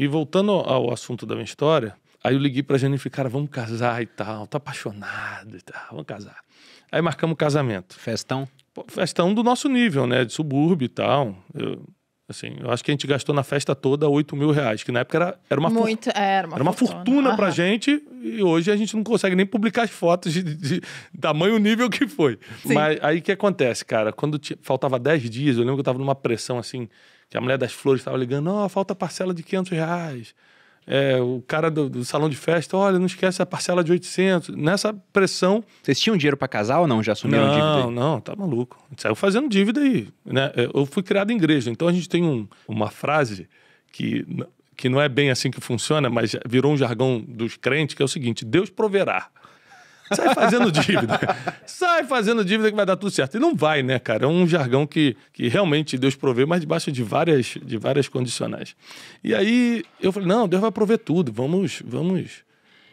E voltando ao assunto da minha história, aí eu liguei pra Jennifer, cara, vamos casar e tal, tô apaixonado e tal, vamos casar. Aí marcamos o casamento. Festão? Festão do nosso nível, né? De subúrbio e tal. Eu, Assim, eu acho que a gente gastou na festa toda 8 mil reais, que na época era, era uma Muito, for... É, era uma era uma fortuna, fortuna pra gente, e hoje a gente não consegue nem publicar as fotos de, de tamanho nível que foi. Sim. Mas aí o que acontece, cara? Quando faltava 10 dias, eu lembro que eu tava numa pressão assim, que a mulher das flores estava ligando, ó, oh, falta parcela de 500 reais. É, o cara do, do, salão de festa, olha, não esquece a parcela de 800. Nessa pressão. Vocês tinham dinheiro para casar ou não? Já assumiram não, dívida? Não, não, tá maluco. A gente saiu fazendo dívida aí. Né? É, eu fui criado em igreja, então a gente tem um, uma frase que, que não é bem assim que funciona, mas virou um jargão dos crentes, que é o seguinte: Deus proverá. Sai fazendo dívida. Sai fazendo dívida que vai dar tudo certo. E não vai, né, cara? É um jargão que, que realmente Deus provê, mas debaixo de várias, de várias condicionais. E aí eu falei: não, Deus vai prover tudo. Vamos, vamos,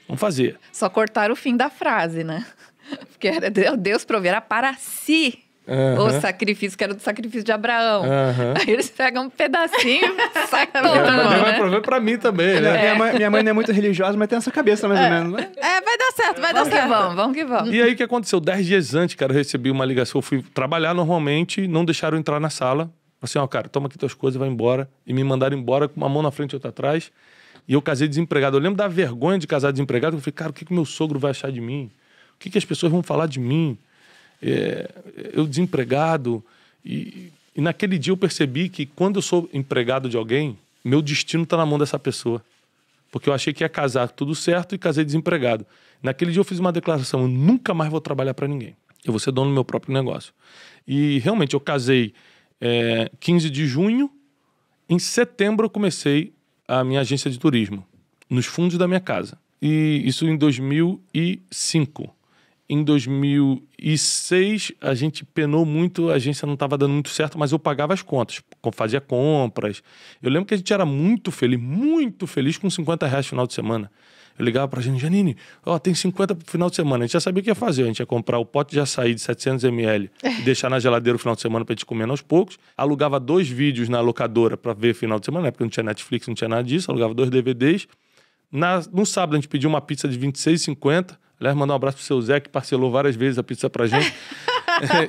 vamos fazer. Só cortar o fim da frase, né? Porque era Deus proverá para si o sacrifício, que era do sacrifício de Abraão. Aí eles pegam um pedacinho e saem todo. É, mas né? vai problema pra mim também, né? É. Minha, mãe, minha mãe não é muito religiosa, mas tem essa cabeça mais é. ou menos, né? É, vai dar certo, vai dar certo. Vamos, vamos que vamos. E aí o que aconteceu? Dez dias antes, cara, eu recebi uma ligação. Eu fui trabalhar normalmente, não deixaram entrar na sala. Assim, ó, cara, toma aqui tuas coisas, vai embora. E me mandaram embora com uma mão na frente e outra atrás. E eu casei desempregado. Eu lembro da vergonha de casar desempregado. Eu falei, cara, o que, que meu sogro vai achar de mim? O que, que as pessoas vão falar de mim? é, eu desempregado. E, e naquele dia eu percebi que quando eu sou empregado de alguém, meu destino está na mão dessa pessoa. Porque eu achei que ia casar tudo certo e casei desempregado. Naquele dia eu fiz uma declaração: eu nunca mais vou trabalhar para ninguém. Eu vou ser dono do meu próprio negócio. E realmente eu casei é, 15 de junho. Em setembro eu comecei a minha agência de turismo, nos fundos da minha casa. E isso em 2005. Em 2006, a gente penou muito, a agência não estava dando muito certo, mas eu pagava as contas, fazia compras. Eu lembro que a gente era muito feliz, muito feliz com 50 reais no final de semana. Eu ligava para a gente, Janine, ó, tem 50 pro final de semana. A gente já sabia o que ia fazer. A gente ia comprar o pote de açaí de 700ml e deixar na geladeira o final de semana para a gente comer aos poucos. Alugava dois vídeos na locadora para ver final de semana, né? porque não tinha Netflix, não tinha nada disso. Alugava dois DVDs. Na, no sábado a gente pediu uma pizza de 26,50 Aliás, mandar um abraço pro seu Zé, que parcelou várias vezes a pizza pra gente.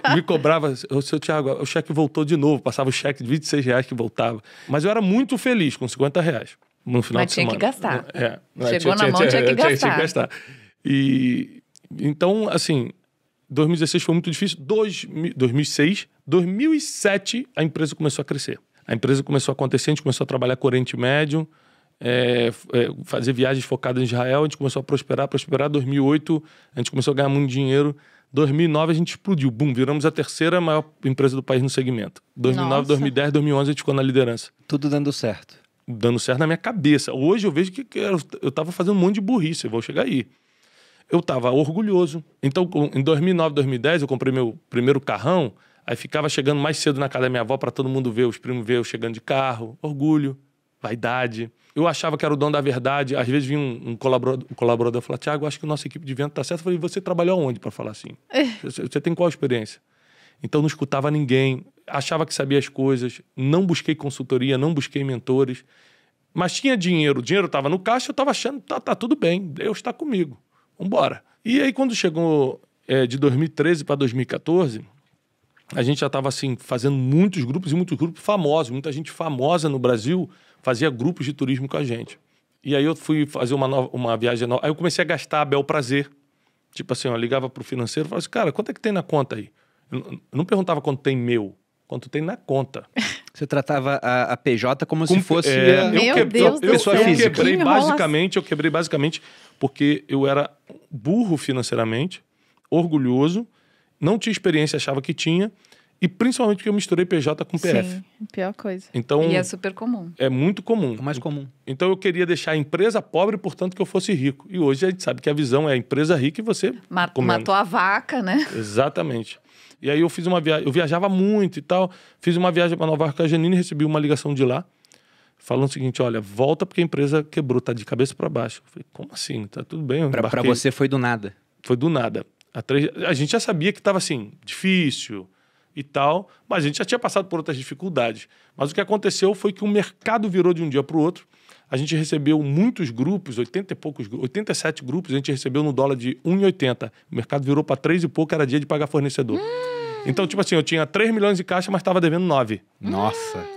É, me cobrava, o seu Thiago, o cheque voltou de novo. Passava o cheque de 26 reais que voltava. Mas eu era muito feliz com 50 reais no final Mas de semana. Mas é, é. tinha que gastar. É, Chegou tinha, na mão, tinha, tinha, que gastar. Tinha que gastar. E, então, assim, 2016 foi muito difícil. Dois, 2006, 2007, a empresa começou a crescer. A empresa começou a acontecer, a gente começou a trabalhar com Oriente Médio é, é, fazer viagens focadas em Israel, a gente começou a prosperar, prosperar. 2008, a gente começou a ganhar muito dinheiro. 2009 a gente explodiu, bum, viramos a terceira maior empresa do país no segmento. 2009, Nossa. 2010, 2011 a gente ficou na liderança. Tudo dando certo. Dando certo na minha cabeça. Hoje eu vejo que, eu, estava tava fazendo um monte de burrice, eu vou chegar aí. Eu tava orgulhoso. Então, em 2009, 2010, eu comprei meu primeiro carrão, aí ficava chegando mais cedo na casa da minha avó para todo mundo ver, os primos ver eu chegando de carro, orgulho vaidade. Eu achava que era o dono da verdade. Às vezes vinha um, um colaborador, um colaborador falar, Tiago, acho que nossa equipe de vento tá certa. Eu falei, você trabalhou onde para falar assim? É. você, você tem qual experiência? Então não escutava ninguém, achava que sabia as coisas, não busquei consultoria, não busquei mentores, mas tinha dinheiro, o dinheiro estava no caixa, eu estava achando, tá, tá tudo bem, Deus está comigo, vambora. E aí quando chegou é, de 2013 para 2014, a gente já estava assim, fazendo muitos grupos e muitos grupos famosos, muita gente famosa no Brasil fazia grupos de turismo com a gente. E aí eu fui fazer uma, nova, uma viagem nova. Aí eu comecei a gastar a bel prazer. Tipo assim, eu ligava pro financeiro e falava assim, cara, quanto é que tem na conta aí? Eu não perguntava quanto tem meu, quanto tem na conta. Você tratava a, a PJ como Com, se fosse é, eh, Meu eu, Deus eu, Eu quebrei basicamente, eu quebrei basicamente porque eu era burro financeiramente, orgulhoso, não tinha experiência, achava que tinha, e principalmente porque eu misturei PJ com PF. Sim, pior coisa. Então, e é super comum. É muito comum. É mais comum. Então eu queria deixar a empresa pobre, portanto que eu fosse rico. E hoje a gente sabe que a visão é a empresa rica e você. comendo. Matou a vaca, né? Exatamente. E aí eu fiz uma viagem, eu viajava muito e tal. Fiz uma viagem para Nova York com a Janine e recebi uma ligação de lá. Falando o seguinte, olha, volta porque a empresa quebrou, tá de cabeça para baixo. Eu falei, como assim? Tá tudo bem. Para você foi do nada? Foi do nada. A, a gente já sabia que estava assim, difícil, e tal, mas a gente já tinha passado por outras dificuldades. Mas o que aconteceu foi que o mercado virou de um dia para o outro. A gente recebeu muitos grupos, 80 e poucos, 87 grupos, a gente recebeu no dólar de 1,80. O mercado virou para 3 e pouco, era dia de pagar fornecedor. Hum. Então, tipo assim, eu tinha 3 milhões de caixa, mas estava devendo 9. Nossa! Hum.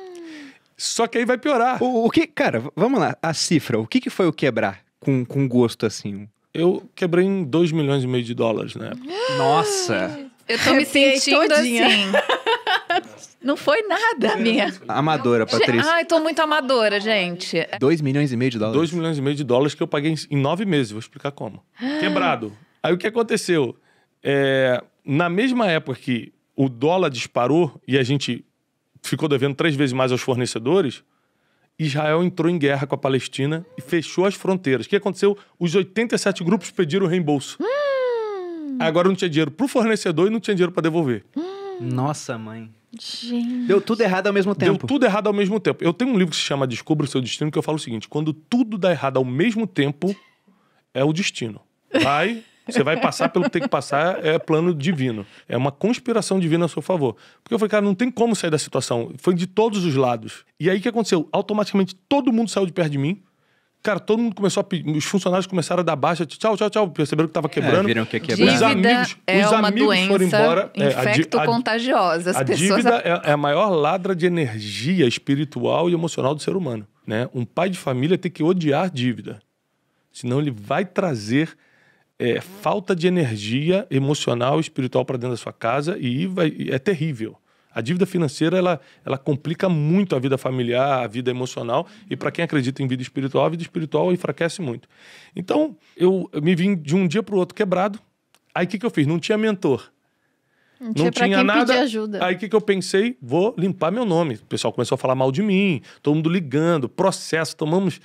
Só que aí vai piorar. O, o, que, cara, vamos lá, a cifra, o que, que foi o quebrar com, com gosto assim? Eu quebrei em 2 milhões e meio de dólares, né? Nossa! Eu tô me sentindo todinha. assim. Não foi nada, minha. Amadora, Patrícia. Ai, tô muito amadora, gente. 2 milhões e meio de dólares. 2 milhões e meio de dólares que eu paguei em nove meses, vou explicar como. Quebrado. Aí o que aconteceu? É, na mesma época que o dólar disparou e a gente ficou devendo três vezes mais aos fornecedores, Israel entrou em guerra com a Palestina e fechou as fronteiras. O que aconteceu? Os 87 grupos pediram reembolso. Hum. Agora não tinha dinheiro pro fornecedor e não tinha dinheiro para devolver. Nossa, mãe. Gente. Deu tudo errado ao mesmo tempo. Deu tudo errado ao mesmo tempo. Eu tenho um livro que se chama Descubra o Seu Destino, que eu falo o seguinte: quando tudo dá errado ao mesmo tempo, é o destino. Vai, você vai passar pelo que tem que passar, é plano divino. É uma conspiração divina a seu favor. Porque eu falei, cara, não tem como sair da situação. Foi de todos os lados. E aí o que aconteceu? Automaticamente todo mundo saiu de perto de mim. Cara, todo mundo começou a pedir. Os funcionários começaram a dar baixa. Tipo, tchau, tchau, tchau. Perceberam que estava é, quebrando. É, viram que ia quebrar. Os amigos, é os amigos foram embora. contagiosa é, a, a dívida a... É, é a maior ladra de energia espiritual e emocional do ser humano. Né? Um pai de família tem que odiar dívida. Senão ele vai trazer é, falta de energia emocional e espiritual para dentro da sua casa e vai, é terrível. A dívida financeira ela, ela complica muito a vida familiar, a vida emocional, e para quem acredita em vida espiritual, a vida espiritual enfraquece muito. Então, eu, eu me vim de um dia para o outro quebrado. Aí o que, que eu fiz? Não tinha mentor. Não, não tinha nada. Aí o que, que eu pensei? Vou limpar meu nome. O pessoal começou a falar mal de mim, todo mundo ligando, processo, tomamos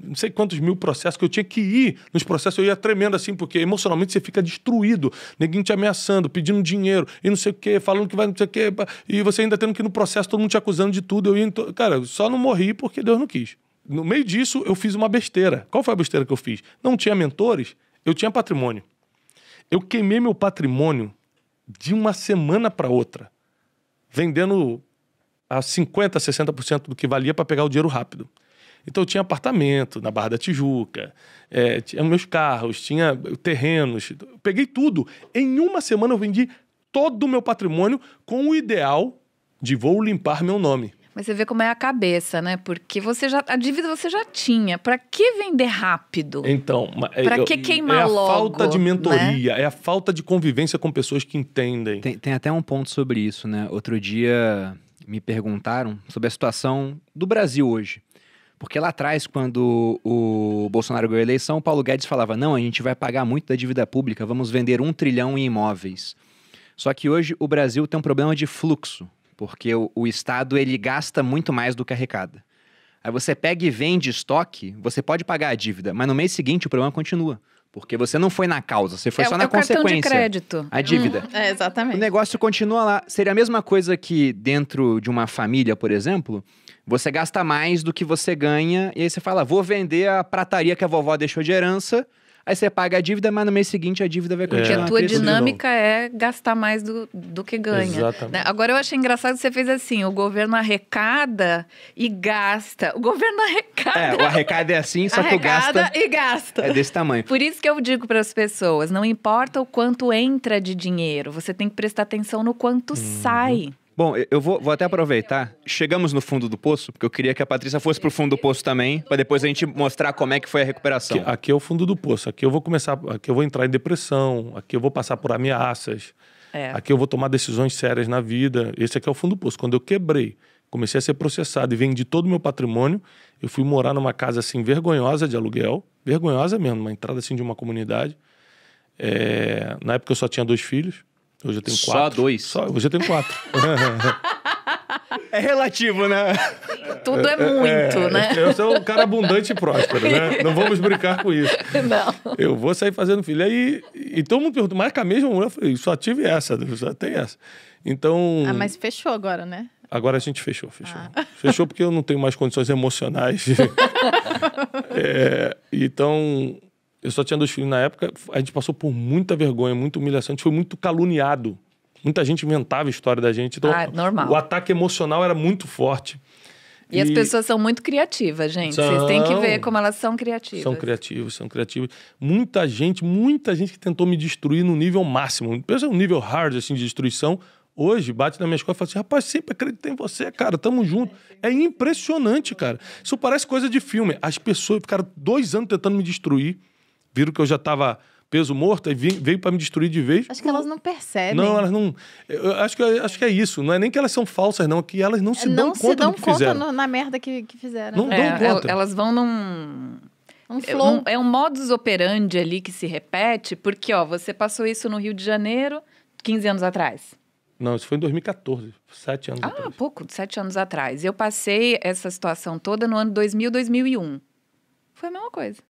não sei quantos mil processos que eu tinha que ir nos processos, eu ia tremendo assim, porque emocionalmente você fica destruído, ninguém te ameaçando, pedindo dinheiro e não sei o que, falando que vai não sei o que, e você ainda tendo que ir no processo, todo mundo te acusando de tudo. Eu ia, cara, só não morri porque Deus não quis. No meio disso, eu fiz uma besteira. Qual foi a besteira que eu fiz? Não tinha mentores, eu tinha patrimônio. Eu queimei meu patrimônio de uma semana para outra, vendendo a 50%, 60% do que valia para pegar o dinheiro rápido. Então eu tinha apartamento na Barra da Tijuca, é, tinha meus carros, tinha terrenos, peguei tudo. Em uma semana eu vendi todo o meu patrimônio com o ideal de vou limpar meu nome. Mas você vê como é a cabeça, né? Porque você já a dívida você já tinha. Para que vender rápido? Então, é, para que queimar é logo? É a falta de né? mentoria, né? é a falta de convivência com pessoas que entendem. Tem, tem até um ponto sobre isso, né? Outro dia me perguntaram sobre a situação do Brasil hoje. Porque lá atrás, quando o Bolsonaro ganhou a eleição, o Paulo Guedes falava: não, a gente vai pagar muito da dívida pública, vamos vender um trilhão em imóveis. Só que hoje o Brasil tem um problema de fluxo, porque o, o Estado ele gasta muito mais do que arrecada. Aí você pega e vende estoque, você pode pagar a dívida, mas no mês seguinte o problema continua. Porque você não foi na causa, você foi é, só na é o consequência. Cartão de crédito. A dívida. Uhum. é, exatamente. O negócio continua lá. Seria a mesma coisa que dentro de uma família, por exemplo, você gasta mais do que você ganha, e aí você fala: vou vender a prataria que a vovó deixou de herança Aí você paga a dívida, mas no mês seguinte a dívida vai é. continuar. É. Porque a tua dinâmica é gastar mais do, do que ganha. Exatamente. Né? Agora eu achei engraçado que você fez assim: o governo arrecada e gasta. O governo arrecada. É, o arrecada é assim, só que o gasta. e gasta. É desse tamanho. Por isso que eu digo para as pessoas: não importa o quanto entra de dinheiro, você tem que prestar atenção no quanto uhum. sai. Bom, eu vou, vou, até aproveitar. Chegamos no fundo do poço, porque eu queria que a Patrícia fosse pro fundo do poço também, para depois a gente mostrar como é que foi a recuperação. Aqui, aqui, é o fundo do poço. Aqui eu vou começar, aqui eu vou entrar em depressão, aqui eu vou passar por ameaças, é. aqui eu vou tomar decisões sérias na vida. Esse aqui é o fundo do poço. Quando eu quebrei, comecei a ser processado e vendi todo o meu patrimônio, eu fui morar numa casa assim vergonhosa de aluguel, vergonhosa mesmo, uma entrada assim de uma comunidade. É... na época eu só tinha dois filhos. Hoje eu tenho Só quatro. dois? Só, hoje eu tenho quatro. é relativo, né? Tudo é, é muito, é, né? Eu sou um cara abundante e próspero, né? Não vamos brincar com isso. Não. Eu vou sair fazendo filho. Aí, e todo mundo pergunta, marca é mesmo? Eu falei, só tive essa, só tem essa. Então... Ah, mas fechou agora, né? Agora a gente fechou, fechou. Ah. Fechou porque eu não tenho mais condições emocionais. é, então eu só tinha dois filhos na época, a gente passou por muita vergonha, muita humilhação, a gente foi muito caluniado. Muita gente inventava a história da gente. Então, ah, é normal. o ataque emocional era muito forte. E, e as pessoas são muito criativas, gente. São... Vocês têm que ver como elas são criativas. São criativas, são criativas. Muita gente, muita gente que tentou me destruir no nível máximo. Pensa um nível hard, assim, de destruição. Hoje, bate na minha escola e fala assim, rapaz, sempre acreditei em você, cara, tamo junto. É impressionante, cara. Isso parece coisa de filme. As pessoas ficaram dois anos tentando me destruir. Viram que eu já estava peso morto e veio para me destruir de vez. Acho que elas não percebem. Não, elas não. Eu acho que, acho que é isso. Não é nem que elas são falsas, não. É que elas não se não dão se conta dão do que conta fizeram. conta na merda que, que fizeram. Não é, dão é, conta. Elas vão num. Um é, flow. É um, é um modus operandi ali que se repete, porque, ó, você passou isso no Rio de Janeiro 15 anos atrás. Não, isso foi em 2014, sete anos ah, atrás. Ah, pouco, sete anos atrás. Eu passei essa situação toda no ano 2000, 2001. Foi a mesma coisa.